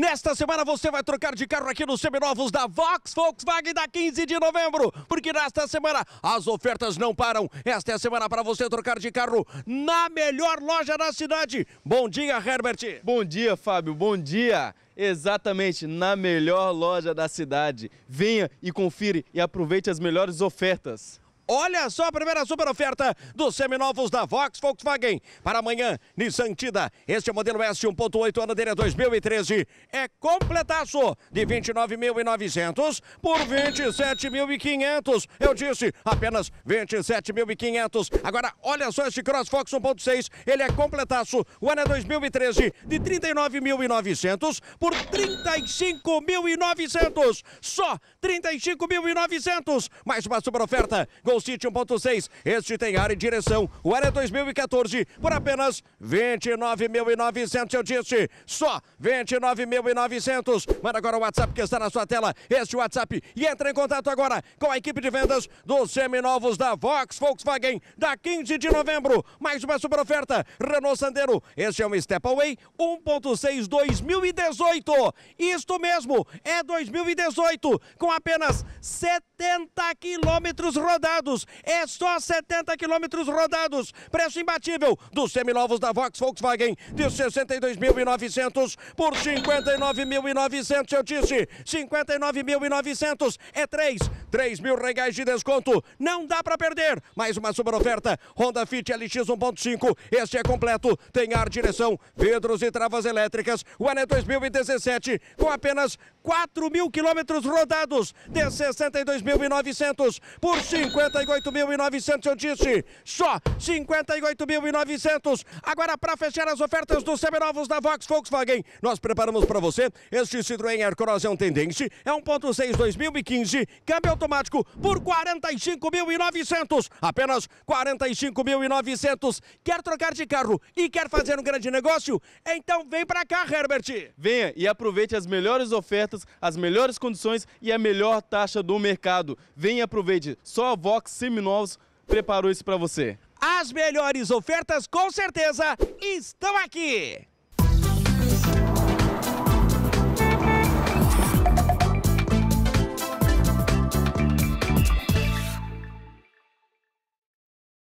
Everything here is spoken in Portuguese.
Nesta semana você vai trocar de carro aqui nos seminovos da Vox Volkswagen da 15 de novembro, porque nesta semana as ofertas não param. Esta é a semana para você trocar de carro na melhor loja da cidade. Bom dia, Herbert. Bom dia, Fábio. Bom dia. Exatamente, na melhor loja da cidade. Venha e confira e aproveite as melhores ofertas. Olha só a primeira super oferta dos seminovos da Vox Volkswagen. Para amanhã, Nissan Tida. Este é o modelo S 1.8, ano dele é 2013. É completaço de 29.900 por 27.500. Eu disse, apenas 27.500. Agora, olha só este Cross Fox 1.6. Ele é completaço. O ano é 2013, de 39.900 por 35.900. Só 35.900. Mais uma super oferta. Gol Gol 1.6. Este tem área e direção. O área é 2014 por apenas 29.900, eu disse. Só 29.900. Manda agora o WhatsApp que está na sua tela. Este WhatsApp e entra em contato agora com a equipe de vendas dos seminovos da Vox Volkswagen da 15 de novembro. Mais uma super oferta. Renault Sandero. Este é um Away 1.6 2018. Isto mesmo, é 2018 com apenas 70 quilômetros rodados rodados. É só 70 quilômetros rodados. Preço imbatível dos seminovos da Vox Volkswagen de 62.900 por 59.900. Eu disse 59.900 é 3. 3 mil reais de desconto. Não dá para perder. Mais uma super oferta. Honda Fit LX 1.5. Este é completo. Tem ar, direção, vidros e travas elétricas. O ano é 2017 com apenas 4 mil quilômetros rodados de 62.900 por 50 58.900, eu disse, só 58.900. Agora, para fechar as ofertas dos seminovos da Vox Volkswagen, nós preparamos para você este Citroën Aircross é um tendente é 1.6 2015, câmbio automático por 45.900, apenas 45.900. Quer trocar de carro e quer fazer um grande negócio? Então vem para cá, Herbert. Venha e aproveite as melhores ofertas, as melhores condições e a melhor taxa do mercado. Venha e aproveite. Só a Vox Box Seminovos preparou isso para você. As melhores ofertas, com certeza, estão aqui!